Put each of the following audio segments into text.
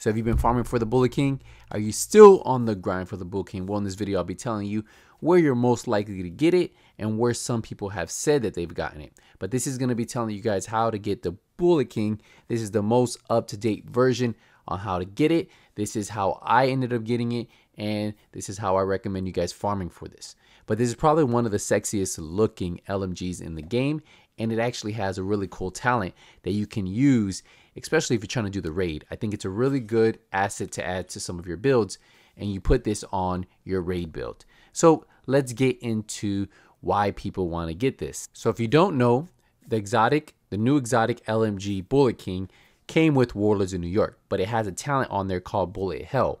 So have you been farming for the Bullet King? Are you still on the grind for the Bullet King? Well, in this video, I'll be telling you where you're most likely to get it and where some people have said that they've gotten it. But this is going to be telling you guys how to get the Bullet King. This is the most up-to-date version on how to get it. This is how I ended up getting it and this is how I recommend you guys farming for this. But this is probably one of the sexiest looking LMGs in the game, and it actually has a really cool talent that you can use, especially if you're trying to do the raid. I think it's a really good asset to add to some of your builds, and you put this on your raid build. So let's get into why people want to get this. So if you don't know, the exotic, the new exotic LMG Bullet King came with Warlords of New York, but it has a talent on there called Bullet Hell.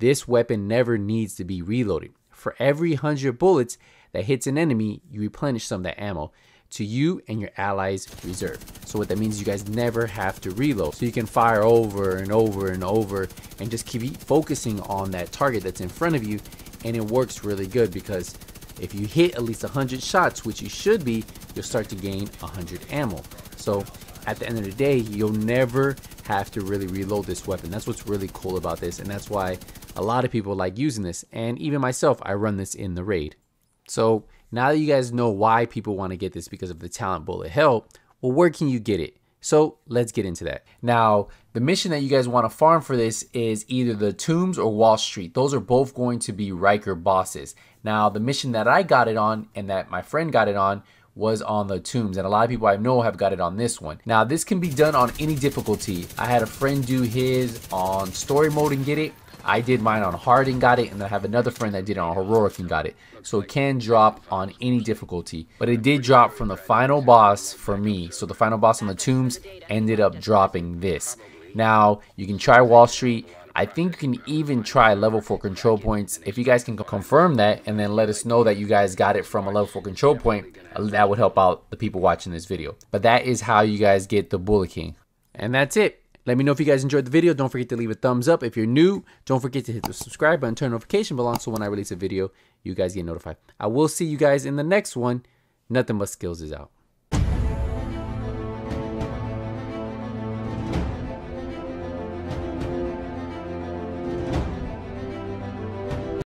This weapon never needs to be reloaded. For every 100 bullets that hits an enemy, you replenish some of that ammo to you and your allies reserve. So what that means is you guys never have to reload. So you can fire over and over and over and just keep focusing on that target that's in front of you and it works really good because if you hit at least 100 shots, which you should be, you'll start to gain 100 ammo. So at the end of the day, you'll never have to really reload this weapon. That's what's really cool about this, and that's why a lot of people like using this. And even myself, I run this in the raid. So now that you guys know why people want to get this because of the talent bullet help, well, where can you get it? So let's get into that. Now, the mission that you guys want to farm for this is either the tombs or Wall Street. Those are both going to be Riker bosses. Now, the mission that I got it on and that my friend got it on was on the tombs and a lot of people I know have got it on this one. Now this can be done on any difficulty. I had a friend do his on story mode and get it. I did mine on hard and got it and I have another friend that did it on heroic and got it. So it can drop on any difficulty but it did drop from the final boss for me. So the final boss on the tombs ended up dropping this. Now you can try Wall Street I think you can even try level 4 control points. If you guys can confirm that and then let us know that you guys got it from a level 4 control point, that would help out the people watching this video. But that is how you guys get the Bullet King. And that's it. Let me know if you guys enjoyed the video. Don't forget to leave a thumbs up. If you're new, don't forget to hit the subscribe button, turn notification bell on so when I release a video, you guys get notified. I will see you guys in the next one. Nothing but skills is out.